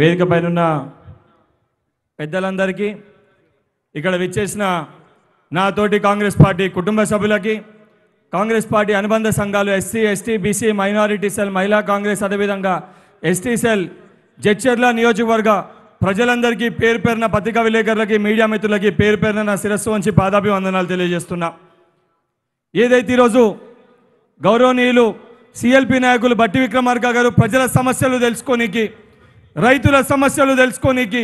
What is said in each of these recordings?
వేదిక పైన పెద్దలందరికీ ఇక్కడ విచ్చేసిన నాతోటి కాంగ్రెస్ పార్టీ కుటుంబ సభ్యులకి కాంగ్రెస్ పార్టీ అనుబంధ సంఘాలు SC ST BC minority cell మహిళా కాంగ్రెస్ అదేవిధంగా ఎస్టీ సెల్ జడ్చర్ల నియోజకవర్గ ప్రజలందరికీ పేరు పేరున పత్రికా విలేకరులకి మీడియా మిత్రులకి పేరు పేరున నా శిరస్సు వంచి పాదాభివందనాలు తెలియజేస్తున్నా ఏదైతే ఈరోజు గౌరవనీయులు సిఎల్పి నాయకులు బట్టి విక్రమార్క గారు ప్రజల సమస్యలు తెలుసుకోనికి రైతుల సమస్యలు తెలుసుకోనికి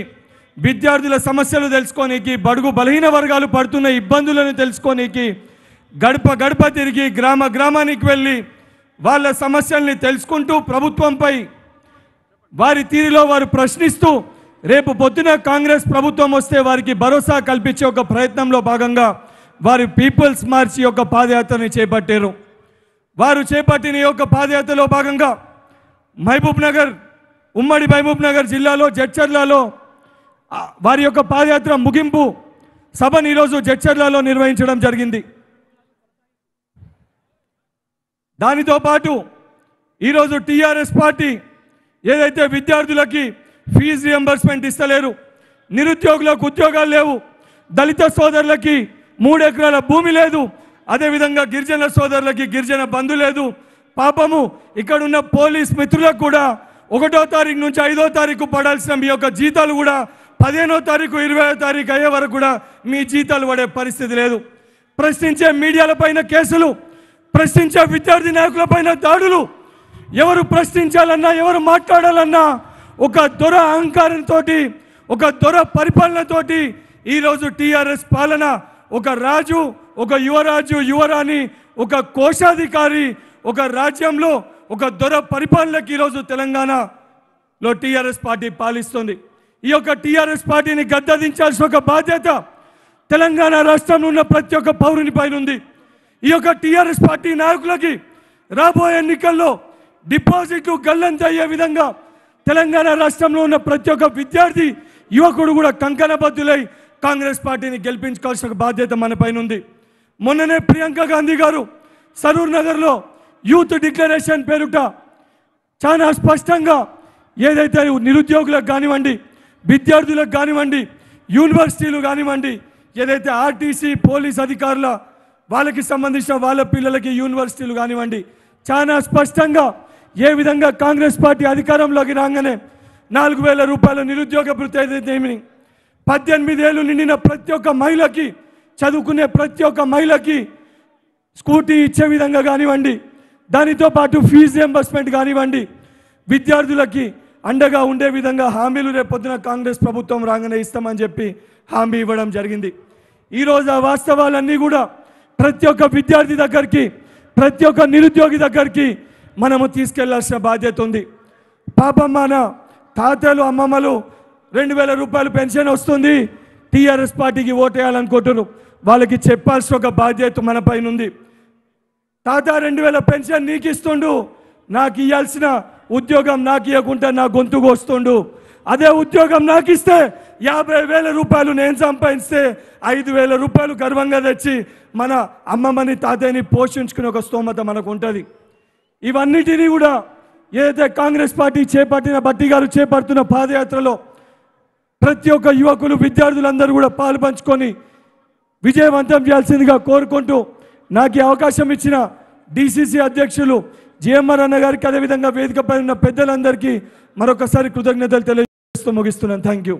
విద్యార్థుల సమస్యలు తెలుసుకోనికి బడుగు బలహీన వర్గాలు పడుతున్న ఇబ్బందులను తెలుసుకోనికి గడప గడప తిరిగి గ్రామ గ్రామానికి వెళ్ళి వాళ్ళ సమస్యల్ని తెలుసుకుంటూ ప్రభుత్వంపై వారి తీరులో వారు ప్రశ్నిస్తూ రేపు పొద్దున కాంగ్రెస్ ప్రభుత్వం వస్తే వారికి భరోసా కల్పించే ఒక ప్రయత్నంలో భాగంగా వారు పీపుల్స్ మార్చి యొక్క పాదయాత్రని చేపట్టారు వారు చేపట్టిన యొక్క పాదయాత్రలో భాగంగా మహబూబ్ నగర్ ఉమ్మడి మహబూబ్ నగర్ జిల్లాలో జడ్చర్లలో వారి యొక్క పాదయాత్ర ముగింపు సభను ఈరోజు జడ్చర్లలో నిర్వహించడం జరిగింది దానితో పాటు ఈరోజు టీఆర్ఎస్ పార్టీ ఏదైతే విద్యార్థులకి ఫీజు రియంబర్స్మెంట్ ఇస్తలేరు నిరుద్యోగులకు ఉద్యోగాలు లేవు దళిత సోదరులకి మూడెకరాల భూమి లేదు అదేవిధంగా గిరిజన సోదరులకి గిరిజన బంధు లేదు పాపము ఇక్కడున్న పోలీస్ మిత్రులకు కూడా ఒకటో తారీఖు నుంచి ఐదో తారీఖు పడాల్సిన మీ యొక్క జీతాలు కూడా పదిహేనో తారీఖు ఇరవయో తారీఖు అయ్యే వరకు కూడా మీ జీతాలు పడే పరిస్థితి లేదు ప్రశ్నించే మీడియాల పైన కేసులు ప్రశ్నించే విద్యార్థి నాయకుల పైన దాడులు ఎవరు ప్రశ్నించాలన్నా ఎవరు మాట్లాడాలన్నా ఒక దొర అహంకారంతో ఒక దొర పరిపాలనతోటి ఈరోజు టీఆర్ఎస్ పాలన ఒక రాజు ఒక యువరాజు యువరాణి ఒక కోశాధికారి ఒక రాజ్యంలో ఒక దొర పరిపాలనకి ఈరోజు తెలంగాణలో టీఆర్ఎస్ పార్టీ పాలిస్తుంది ఈ యొక్క టీఆర్ఎస్ పార్టీని గద్దదించాల్సిన ఒక బాధ్యత తెలంగాణ రాష్ట్రంలో ఉన్న ప్రతి ఒక్క పౌరుని పైన ఉంది ఈ యొక్క టీఆర్ఎస్ పార్టీ నాయకులకి రాబోయే ఎన్నికల్లో డిపాజిట్లు గల్లంత అయ్యే విధంగా తెలంగాణ రాష్ట్రంలో ఉన్న ప్రతి ఒక్క విద్యార్థి యువకుడు కూడా కంకణబద్దులై కాంగ్రెస్ పార్టీని గెలిపించుకోవాల్సిన బాధ్యత మన పైన ఉంది మొన్ననే ప్రియాంక గాంధీ గారు సరూర్ నగర్లో యూత్ డిక్లరేషన్ పేరుట చాలా స్పష్టంగా ఏదైతే నిరుద్యోగులకు కానివ్వండి విద్యార్థులకు కానివ్వండి యూనివర్సిటీలు కానివ్వండి ఏదైతే ఆర్టీసీ పోలీస్ అధికారుల వాళ్ళకి సంబంధించిన వాళ్ళ పిల్లలకి యూనివర్సిటీలు కానివ్వండి చాలా స్పష్టంగా ఏ విధంగా కాంగ్రెస్ పార్టీ అధికారంలోకి రాగానే నాలుగు వేల రూపాయల నిరుద్యోగ భృతి ఏదైతేమి పద్దెనిమిది ఏళ్ళు నిండిన ప్రతి ఒక్క మహిళకి చదువుకునే ప్రతి ఒక్క మహిళకి స్కూటీ ఇచ్చే విధంగా కానివ్వండి దానితో పాటు ఫీజు రియంబర్స్మెంట్ కానివ్వండి విద్యార్థులకి అండగా ఉండే విధంగా హామీలు రేపొద్దున కాంగ్రెస్ ప్రభుత్వం రాగానే ఇస్తామని చెప్పి హామీ ఇవ్వడం జరిగింది ఈరోజు ఆ వాస్తవాలన్నీ కూడా ప్రతి ఒక్క విద్యార్థి దగ్గరికి ప్రతి ఒక్క నిరుద్యోగి దగ్గరికి మనము తీసుకెళ్లాల్సిన బాధ్యత ఉంది నా తాతలు అమ్మమ్మలు రెండు వేల రూపాయలు పెన్షన్ వస్తుంది టీఆర్ఎస్ పార్టీకి ఓటేయాలనుకుంటున్నారు వాళ్ళకి చెప్పాల్సిన ఒక బాధ్యత పైన ఉంది తాత రెండు వేల పెన్షన్ నీకు ఇస్తుండు నాకు ఇవ్వాల్సిన ఉద్యోగం నాకు ఇవ్వకుండా నా గొంతుకు వస్తుండు అదే ఉద్యోగం నాకు ఇస్తే యాభై వేల రూపాయలు నేను సంపాదిస్తే ఐదు వేల రూపాయలు గర్వంగా తెచ్చి మన అమ్మమ్మని తాతయ్యని పోషించుకునే ఒక స్తోమత మనకు ఉంటుంది ఇవన్నిటినీ కూడా ఏదైతే కాంగ్రెస్ పార్టీ చేపట్టిన బట్టి గారు చేపడుతున్న పాదయాత్రలో ప్రతి ఒక్క యువకులు విద్యార్థులందరూ కూడా పాలు పంచుకొని విజయవంతం చేయాల్సిందిగా కోరుకుంటూ నాకు అవకాశం ఇచ్చిన డిసిసి అధ్యక్షులు జిఎంఆర్ అన్న గారికి అదేవిధంగా వేదిక పైన పెద్దలందరికీ మరొకసారి కృతజ్ఞతలు తెలియజేస్తూ ముగిస్తున్నాను థ్యాంక్ యూ